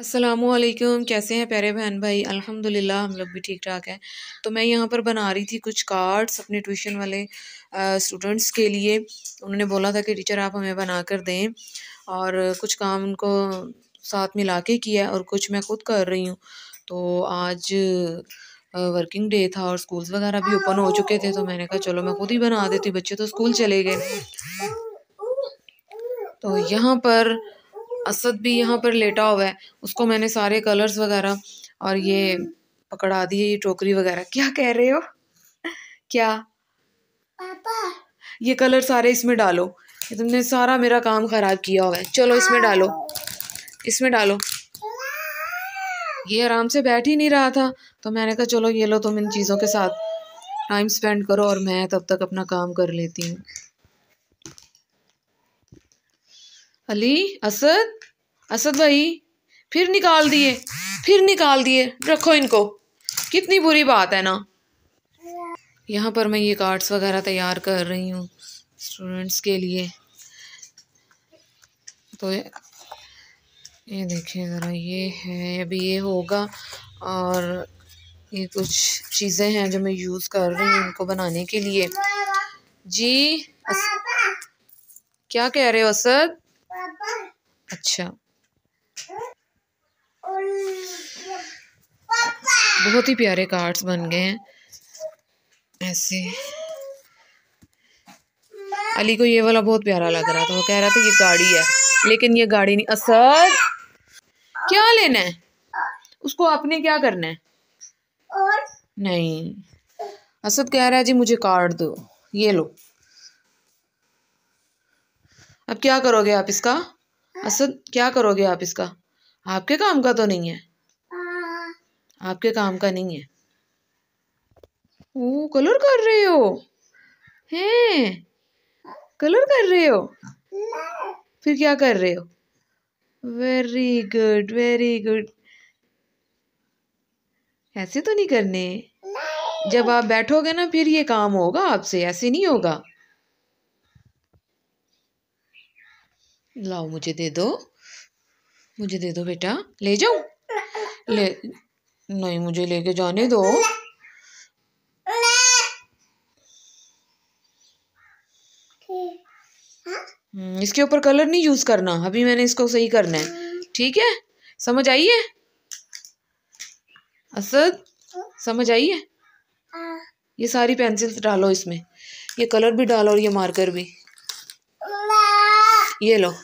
असलकुम कैसे हैं प्यारे बहन भाई अल्हम्दुलिल्लाह हम लोग भी ठीक ठाक हैं तो मैं यहाँ पर बना रही थी कुछ कार्ड्स अपने ट्यूशन वाले स्टूडेंट्स के लिए उन्होंने बोला था कि टीचर आप हमें बना कर दें और कुछ काम उनको साथ मिला के किया और कुछ मैं खुद कर रही हूँ तो आज वर्किंग डे था और स्कूल्स वगैरह भी ओपन हो चुके थे तो मैंने कहा चलो मैं खुद ही बना देती बच्चे तो स्कूल चले गए तो यहाँ पर असद भी यहाँ पर लेटा हुआ है उसको मैंने सारे कलर्स वगैरह और ये पकड़ा दी ये टोकरी वगैरह क्या कह रहे हो क्या पापा ये कलर सारे इसमें डालो ये तुमने सारा मेरा काम ख़राब किया हुआ है चलो इसमें डालो इसमें डालो ये आराम से बैठ ही नहीं रहा था तो मैंने कहा चलो ये लो तुम इन चीज़ों के साथ टाइम स्पेंड करो और मैं तब तक अपना काम कर लेती हूँ अली असद असद भाई फिर निकाल दिए फिर निकाल दिए रखो इनको कितनी बुरी बात है ना यहाँ पर मैं ये कार्ड्स वगैरह तैयार कर रही हूँ स्टूडेंट्स के लिए तो ये देखिए ज़रा ये है अभी ये होगा और ये कुछ चीज़ें हैं जो मैं यूज़ कर रही हूँ इनको बनाने के लिए जी अस... क्या कह रहे हो असद अच्छा बहुत ही प्यारे कार्ड्स बन गए हैं ऐसे अली को ये वाला बहुत प्यारा लग रहा था वो कह रहा था ये गाड़ी है लेकिन ये गाड़ी नहीं असर क्या लेना है उसको आपने क्या करना है और? नहीं असद कह रहा है जी मुझे कार्ड दो ये लो अब क्या करोगे आप इसका असद क्या करोगे आप इसका आपके काम का तो नहीं है आपके काम का नहीं है ओ कलर कर रहे हो हैं कलर कर रहे हो फिर क्या कर रहे हो वेरी गुड वेरी गुड ऐसे तो नहीं करने जब आप बैठोगे ना फिर ये काम होगा आपसे ऐसे नहीं होगा लाओ मुझे दे दो मुझे दे दो बेटा ले जाओ ले नहीं मुझे लेके जाने दो हम्म, इसके ऊपर कलर नहीं यूज़ करना अभी मैंने इसको सही करना है ठीक है समझ आई है असद समझ आई है ये सारी पेंसिल डालो इसमें ये कलर भी डालो और ये मार्कर भी ये लो